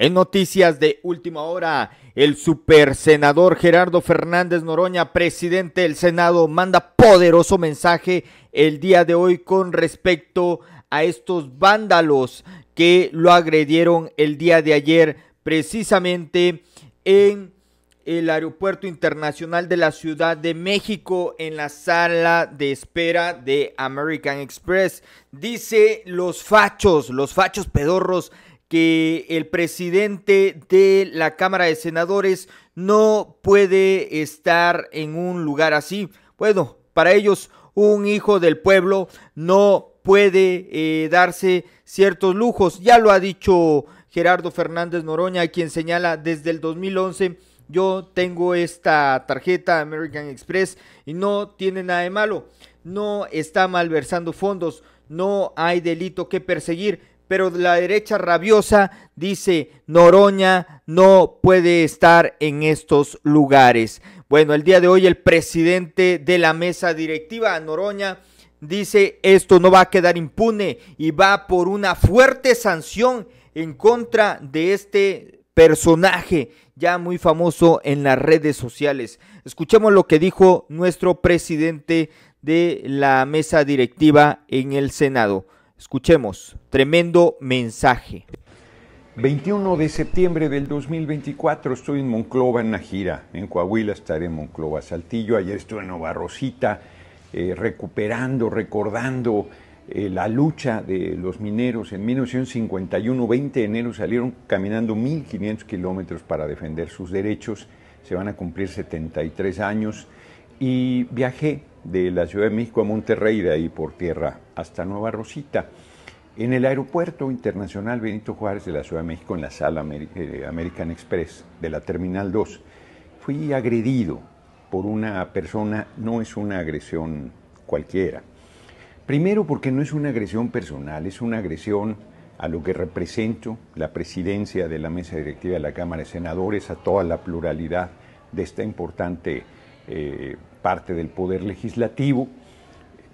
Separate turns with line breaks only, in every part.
En noticias de última hora, el supersenador Gerardo Fernández Noroña, presidente del Senado, manda poderoso mensaje el día de hoy con respecto a estos vándalos que lo agredieron el día de ayer precisamente en el Aeropuerto Internacional de la Ciudad de México en la sala de espera de American Express. Dice los fachos, los fachos pedorros que el presidente de la Cámara de Senadores no puede estar en un lugar así. Bueno, para ellos un hijo del pueblo no puede eh, darse ciertos lujos. Ya lo ha dicho Gerardo Fernández Noroña, quien señala desde el 2011 yo tengo esta tarjeta American Express y no tiene nada de malo. No está malversando fondos, no hay delito que perseguir pero la derecha rabiosa dice Noroña no puede estar en estos lugares. Bueno, el día de hoy el presidente de la mesa directiva, Noroña, dice esto no va a quedar impune y va por una fuerte sanción en contra de este personaje ya muy famoso en las redes sociales. Escuchemos lo que dijo nuestro presidente de la mesa directiva en el Senado. Escuchemos, tremendo mensaje.
21 de septiembre del 2024 estoy en Monclova en Najira, En Coahuila estaré en Monclova Saltillo. Ayer estuve en Nova Rosita eh, recuperando, recordando eh, la lucha de los mineros. En 1951, 20 de enero, salieron caminando 1.500 kilómetros para defender sus derechos. Se van a cumplir 73 años. Y viajé de la Ciudad de México a Monterrey, de ahí por tierra hasta Nueva Rosita. En el Aeropuerto Internacional Benito Juárez de la Ciudad de México, en la sala eh, American Express de la Terminal 2, fui agredido por una persona, no es una agresión cualquiera. Primero porque no es una agresión personal, es una agresión a lo que represento, la presidencia de la mesa directiva de la Cámara de Senadores, a toda la pluralidad de esta importante eh, parte del Poder Legislativo,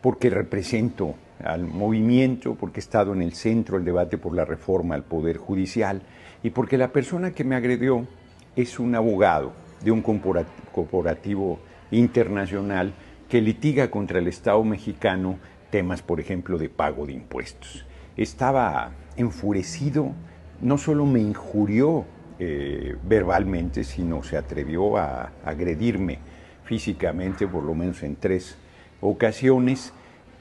porque represento al movimiento, porque he estado en el centro del debate por la reforma al Poder Judicial y porque la persona que me agredió es un abogado de un corporativo internacional que litiga contra el Estado mexicano temas, por ejemplo, de pago de impuestos. Estaba enfurecido, no solo me injurió eh, verbalmente, sino se atrevió a agredirme físicamente, por lo menos en tres ocasiones,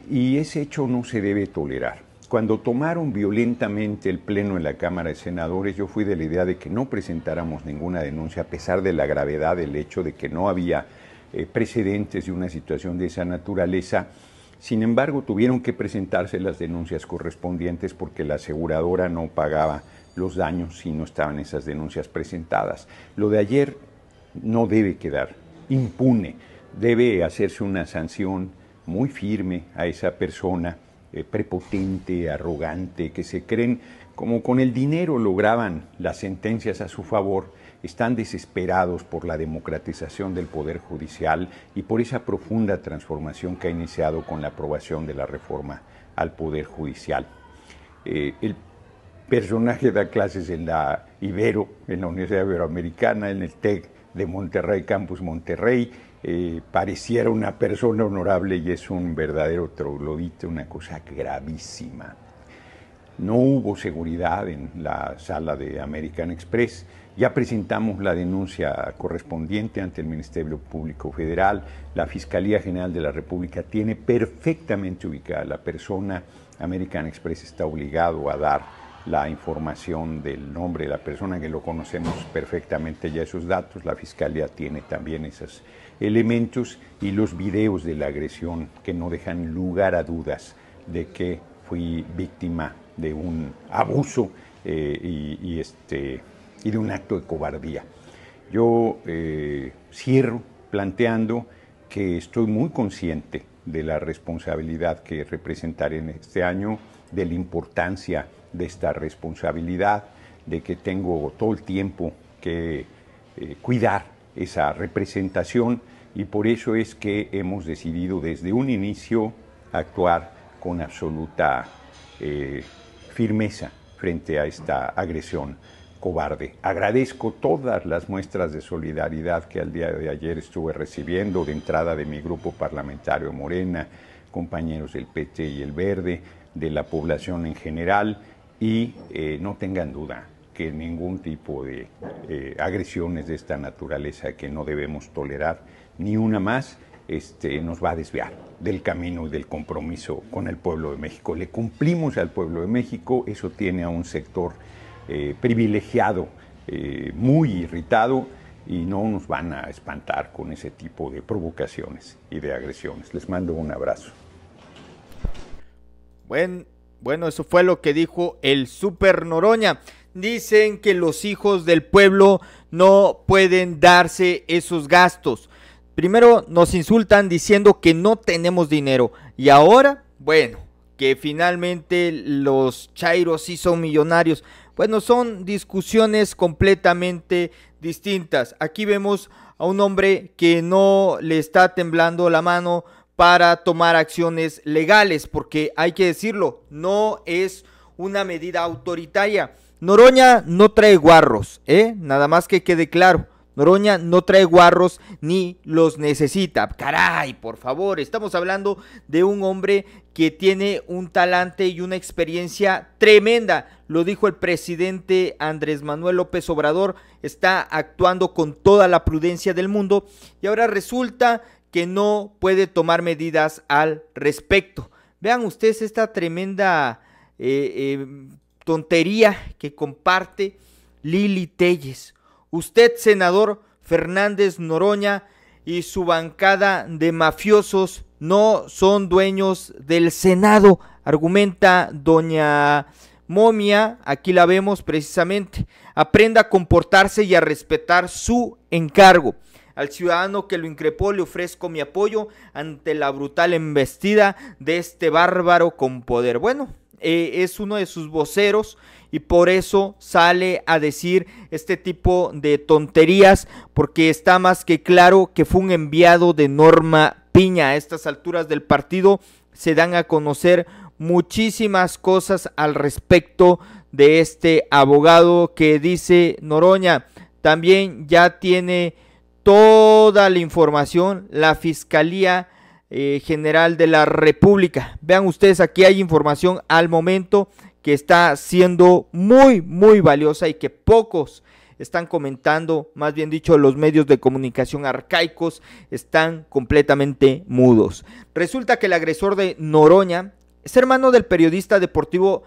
y ese hecho no se debe tolerar. Cuando tomaron violentamente el Pleno en la Cámara de Senadores, yo fui de la idea de que no presentáramos ninguna denuncia, a pesar de la gravedad del hecho de que no había eh, precedentes de una situación de esa naturaleza. Sin embargo, tuvieron que presentarse las denuncias correspondientes porque la aseguradora no pagaba los daños si no estaban esas denuncias presentadas. Lo de ayer no debe quedar impune. Debe hacerse una sanción muy firme a esa persona eh, prepotente, arrogante, que se creen como con el dinero lograban las sentencias a su favor, están desesperados por la democratización del Poder Judicial y por esa profunda transformación que ha iniciado con la aprobación de la reforma al Poder Judicial. Eh, el personaje da clases en la Ibero, en la Universidad Iberoamericana, en el TEC, de Monterrey, Campus Monterrey. Eh, pareciera una persona honorable y es un verdadero troglodito, una cosa gravísima. No hubo seguridad en la sala de American Express. Ya presentamos la denuncia correspondiente ante el Ministerio Público Federal. La Fiscalía General de la República tiene perfectamente ubicada la persona. American Express está obligado a dar la información del nombre de la persona que lo conocemos perfectamente ya esos datos, la fiscalía tiene también esos elementos y los videos de la agresión que no dejan lugar a dudas de que fui víctima de un abuso eh, y, este, y de un acto de cobardía. Yo eh, cierro planteando que estoy muy consciente de la responsabilidad que representaré en este año, de la importancia de esta responsabilidad, de que tengo todo el tiempo que eh, cuidar esa representación y por eso es que hemos decidido desde un inicio actuar con absoluta eh, firmeza frente a esta agresión cobarde. Agradezco todas las muestras de solidaridad que al día de ayer estuve recibiendo de entrada de mi grupo parlamentario Morena, compañeros del PT y el Verde, de la población en general y eh, no tengan duda que ningún tipo de eh, agresiones de esta naturaleza que no debemos tolerar, ni una más, este, nos va a desviar del camino y del compromiso con el pueblo de México. Le cumplimos al pueblo de México, eso tiene a un sector eh, privilegiado, muy irritado, y no nos van a espantar con ese tipo de provocaciones y de agresiones. Les mando un abrazo.
Bueno, eso fue lo que dijo el Super Noroña. Dicen que los hijos del pueblo no pueden darse esos gastos. Primero nos insultan diciendo que no tenemos dinero. Y ahora, bueno, que finalmente los chairos sí son millonarios. Bueno, son discusiones completamente distintas. Aquí vemos a un hombre que no le está temblando la mano para tomar acciones legales, porque hay que decirlo, no es una medida autoritaria. Noroña no trae guarros, ¿eh? nada más que quede claro. Noroña no trae guarros ni los necesita. Caray, por favor, estamos hablando de un hombre que tiene un talante y una experiencia tremenda. Lo dijo el presidente Andrés Manuel López Obrador, está actuando con toda la prudencia del mundo y ahora resulta que no puede tomar medidas al respecto. Vean ustedes esta tremenda eh, eh, tontería que comparte Lili Telles. Usted, senador Fernández Noroña, y su bancada de mafiosos no son dueños del Senado, argumenta doña momia, aquí la vemos precisamente, aprenda a comportarse y a respetar su encargo. Al ciudadano que lo increpó le ofrezco mi apoyo ante la brutal embestida de este bárbaro con poder. Bueno, eh, es uno de sus voceros y por eso sale a decir este tipo de tonterías porque está más que claro que fue un enviado de Norma Piña. A estas alturas del partido se dan a conocer muchísimas cosas al respecto de este abogado que dice Noroña. También ya tiene toda la información la Fiscalía eh, General de la República. Vean ustedes, aquí hay información al momento que está siendo muy, muy valiosa y que pocos están comentando, más bien dicho, los medios de comunicación arcaicos están completamente mudos. Resulta que el agresor de Noroña es hermano del periodista deportivo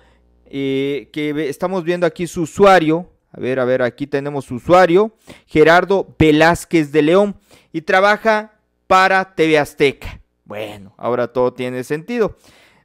eh, que estamos viendo aquí su usuario, a ver, a ver, aquí tenemos usuario, Gerardo Velázquez de León, y trabaja para TV Azteca. Bueno, ahora todo tiene sentido.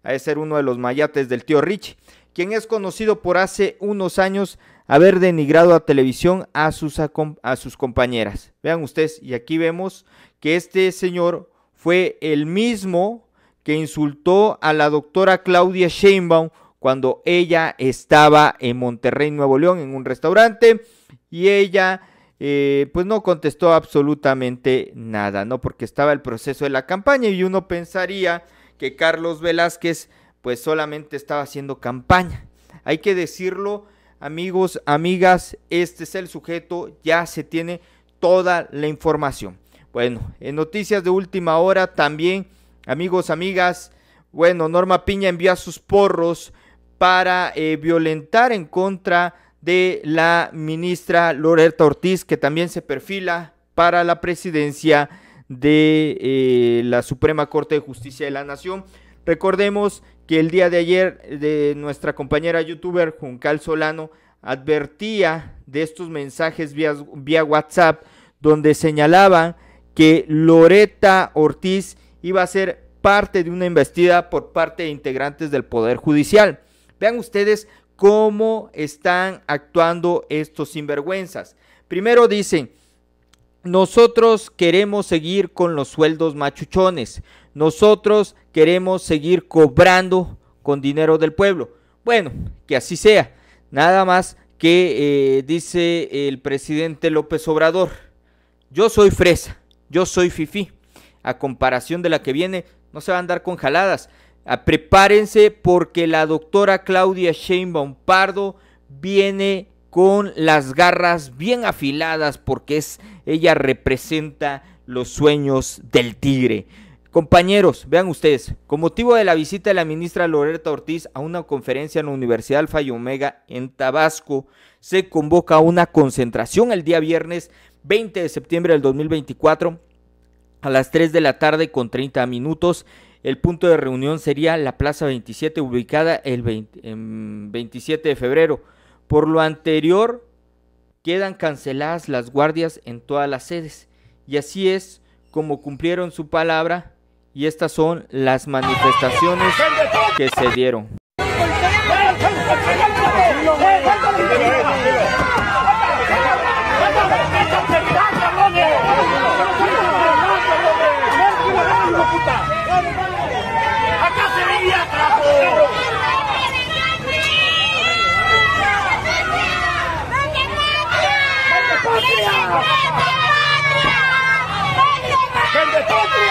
Ha de ser uno de los mayates del tío Rich, quien es conocido por hace unos años haber denigrado a televisión a sus, a sus compañeras. Vean ustedes, y aquí vemos que este señor fue el mismo que insultó a la doctora Claudia Sheinbaum cuando ella estaba en Monterrey, Nuevo León, en un restaurante, y ella eh, pues no contestó absolutamente nada, ¿no? Porque estaba el proceso de la campaña y uno pensaría que Carlos Velázquez pues solamente estaba haciendo campaña. Hay que decirlo, amigos, amigas, este es el sujeto, ya se tiene toda la información. Bueno, en noticias de última hora también, amigos, amigas, bueno, Norma Piña envía sus porros para eh, violentar en contra de la ministra Loreta Ortiz, que también se perfila para la presidencia de eh, la Suprema Corte de Justicia de la Nación. Recordemos que el día de ayer de nuestra compañera youtuber Juncal Solano advertía de estos mensajes vía, vía WhatsApp donde señalaba que Loreta Ortiz iba a ser parte de una investida por parte de integrantes del Poder Judicial. Vean ustedes cómo están actuando estos sinvergüenzas. Primero dicen, nosotros queremos seguir con los sueldos machuchones. Nosotros queremos seguir cobrando con dinero del pueblo. Bueno, que así sea. Nada más que eh, dice el presidente López Obrador. Yo soy fresa, yo soy fifí. A comparación de la que viene, no se van a andar con jaladas. Ah, prepárense porque la doctora Claudia Sheinbaum Pardo viene con las garras bien afiladas porque es ella representa los sueños del tigre. Compañeros, vean ustedes, con motivo de la visita de la ministra Loreta Ortiz a una conferencia en la Universidad Alfa y Omega en Tabasco, se convoca una concentración el día viernes 20 de septiembre del 2024 a las 3 de la tarde con 30 minutos el punto de reunión sería la Plaza 27, ubicada el 27 de febrero. Por lo anterior, quedan canceladas las guardias en todas las sedes. Y así es como cumplieron su palabra y estas son las manifestaciones que se dieron. ¡Vente patria! ¡Vente patria! ¡Vente patria! ¡Vente patria!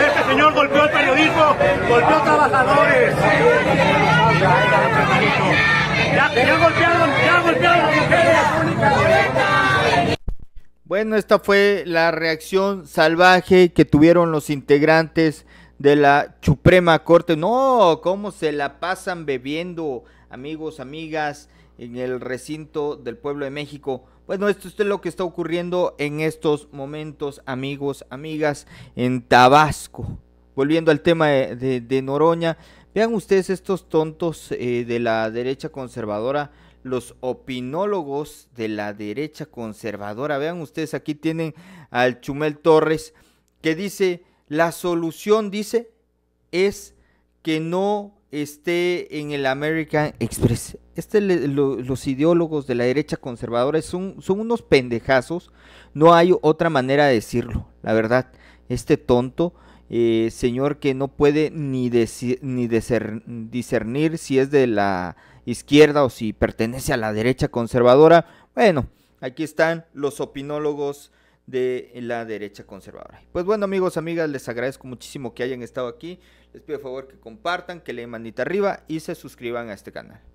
este señor golpeó al
periodismo, golpeó trabajadores. Ya, ya a Bueno, esta fue la reacción salvaje que tuvieron los integrantes de la Suprema Corte. No, cómo se la pasan bebiendo, amigos, amigas, en el recinto del pueblo de México. Bueno, esto es lo que está ocurriendo en estos momentos, amigos, amigas, en Tabasco. Volviendo al tema de, Noroña, vean ustedes estos tontos eh, de la derecha conservadora, los opinólogos de la derecha conservadora. Vean ustedes, aquí tienen al Chumel Torres que dice, la solución, dice, es que no esté en el American Express. Este, los ideólogos de la derecha conservadora son, son unos pendejazos. No hay otra manera de decirlo, la verdad. Este tonto eh, señor que no puede ni, ni discernir si es de la izquierda o si pertenece a la derecha conservadora. Bueno, aquí están los opinólogos de la derecha conservadora. Pues bueno, amigos, amigas, les agradezco muchísimo que hayan estado aquí. Les pido favor que compartan, que le den manita arriba y se suscriban a este canal.